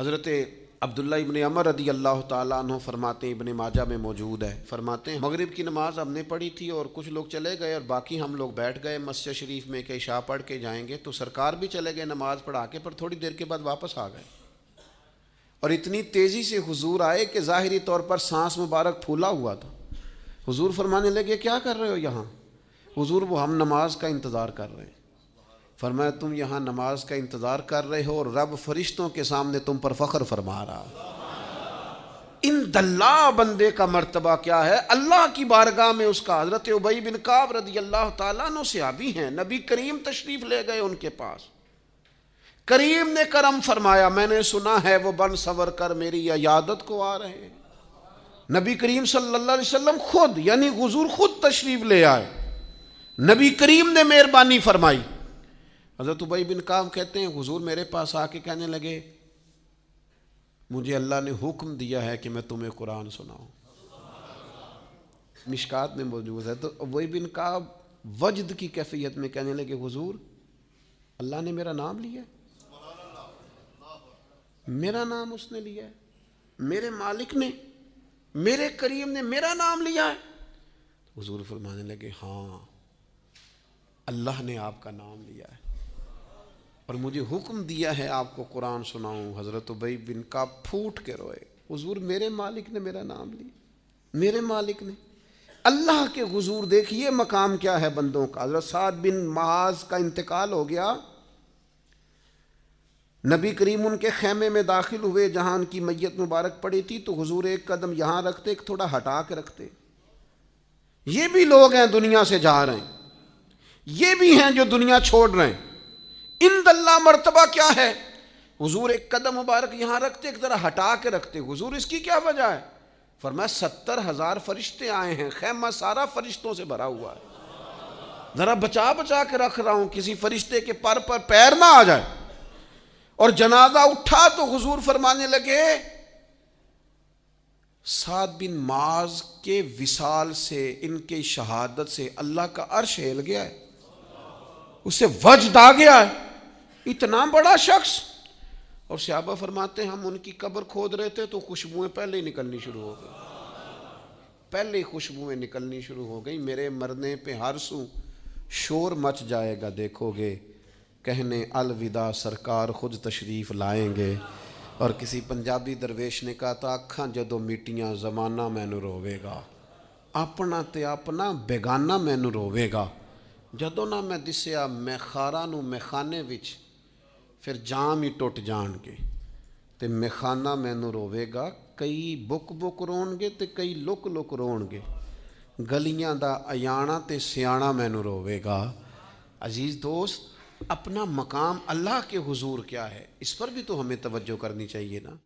हज़रत अब्दुल्ला इबन अमर रदी अल्लाह तु फरमाते इबन माजा में मौजूद है फरमाते हैं मगरब की नमाज हमने पढ़ी थी और कुछ लोग चले गए और बाकी हम लोग बैठ गए मस्जिद शरीफ में के शाह पढ़ के जाएंगे तो सरकार भी चले गए नमाज पढ़ा के पर थोड़ी देर के बाद वापस आ गए और इतनी तेज़ी से हुजूर आए कि ज़ाहरी तौर पर सांस मुबारक फूला हुआ था हुजूर फरमाने लगे क्या कर रहे हो यहाँ हुजूर वो हम नमाज का इंतज़ार कर रहे हैं फरमाया तुम यहाँ नमाज का इंतज़ार कर रहे हो और रब फरिश्तों के सामने तुम पर फ़ख्र फरमा रहा इन दल्ला बंदे का मर्तबा क्या है अल्लाह की बारगाह में उसका हज़रत उबई बिन काब रदी अल्लाह तु से आबी हैं नबी करीम तशरीफ़ ले गए उनके पास करीम ने करम फरमाया मैंने सुना है वो बन सवर कर मेरी यादत को आ रहे हैं नबी करीम सल्लाम खुद यानी गुजूर खुद तशरीफ ले आए नबी करीम ने मेहरबानी फरमाई हज़रत उबई बिन काम कहते हैं हुजूर मेरे पास आके कहने लगे मुझे अल्लाह ने हुक्म दिया है कि मैं तुम्हें कुरान सुनाऊँ मिशकात में मौजूद है तो उबई बिन काब वजद की कैफियत में कहने लगे हुजूर अल्लाह ने मेरा नाम लिया मेरा नाम उसने लिया है मेरे मालिक ने मेरे करीम ने मेरा नाम लिया है तो हजूर फरमाने लगे हाँ अल्लाह ने आपका नाम लिया है पर मुझे हुक्म दिया है आपको कुरान सुनाऊं हज़रत उबई बिन का फूट के रोए हजूर मेरे मालिक ने मेरा नाम लिया मेरे मालिक ने अल्लाह के हजूर देखिए मकाम क्या है बंदों का हजरत साद बिन महाज का इंतकाल हो गया नबी करीम उनके खेमे में दाखिल हुए जहां उनकी मैयत मुबारक पड़ी थी तो हजूर एक कदम यहां रखते एक थोड़ा हटा के रखते ये भी लोग हैं दुनिया से जा रहे हैं ये भी हैं जो दुनिया छोड़ रहे हैं इन दल्ला मरतबा क्या है हुजूर एक कदम मुबारक यहां रखते एक तरह हटा के रखते हुजूर इसकी क्या वजह है फरमाया सत्तर हजार फरिश्ते आए हैं खैमा सारा फरिश्तों से भरा हुआ है ज़रा बचा बचा के रख रहा हूं किसी फरिश्ते के पर पर पैर ना आ जाए और जनाजा उठा तो हुजूर फरमाने लगे सात बिन माज के विशाल से इनके शहादत से अल्लाह का अर्श हेल गया है उसे वज आ गया है इतना बड़ा शख्स और श्याबा फरमाते हैं हम उनकी कब्र खोद रहे थे तो खुशबुएं पहले ही निकलनी शुरू हो गई पहले ही खुशबुएं निकलनी शुरू हो गई मेरे मरने पे हारसू शोर मच जाएगा देखोगे कहने अलविदा सरकार खुद तशरीफ़ लाएंगे और किसी पंजाबी दरवेश ने कहा था अखा जदों मिट्टियाँ जमाना मैनू रोवेगा अपना ਤੇ ਆਪਣਾ ਬੇਗਾਨਾ ਮੈਨੂੰ ਰੋਵੇਗਾ ਜਦੋਂ ਨਾ ਮੈਂ ਦਿਸਿਆ ਮੈਂ ਖਾਰਾਂ ਨੂੰ ਮਖਾਨੇ ਵਿੱਚ फिर जाम ही टुट जाएंगे तो मखाना मैनू रोवेगा कई बुक बुक रोनगे तो कई लुक लुक रोनगे गलिया का अयाणा तो सियाणा मैनू रोवेगा अजीज दोस्त अपना मकाम अल्लाह के हजूर क्या है इस पर भी तो हमें तवज्जो करनी चाहिए ना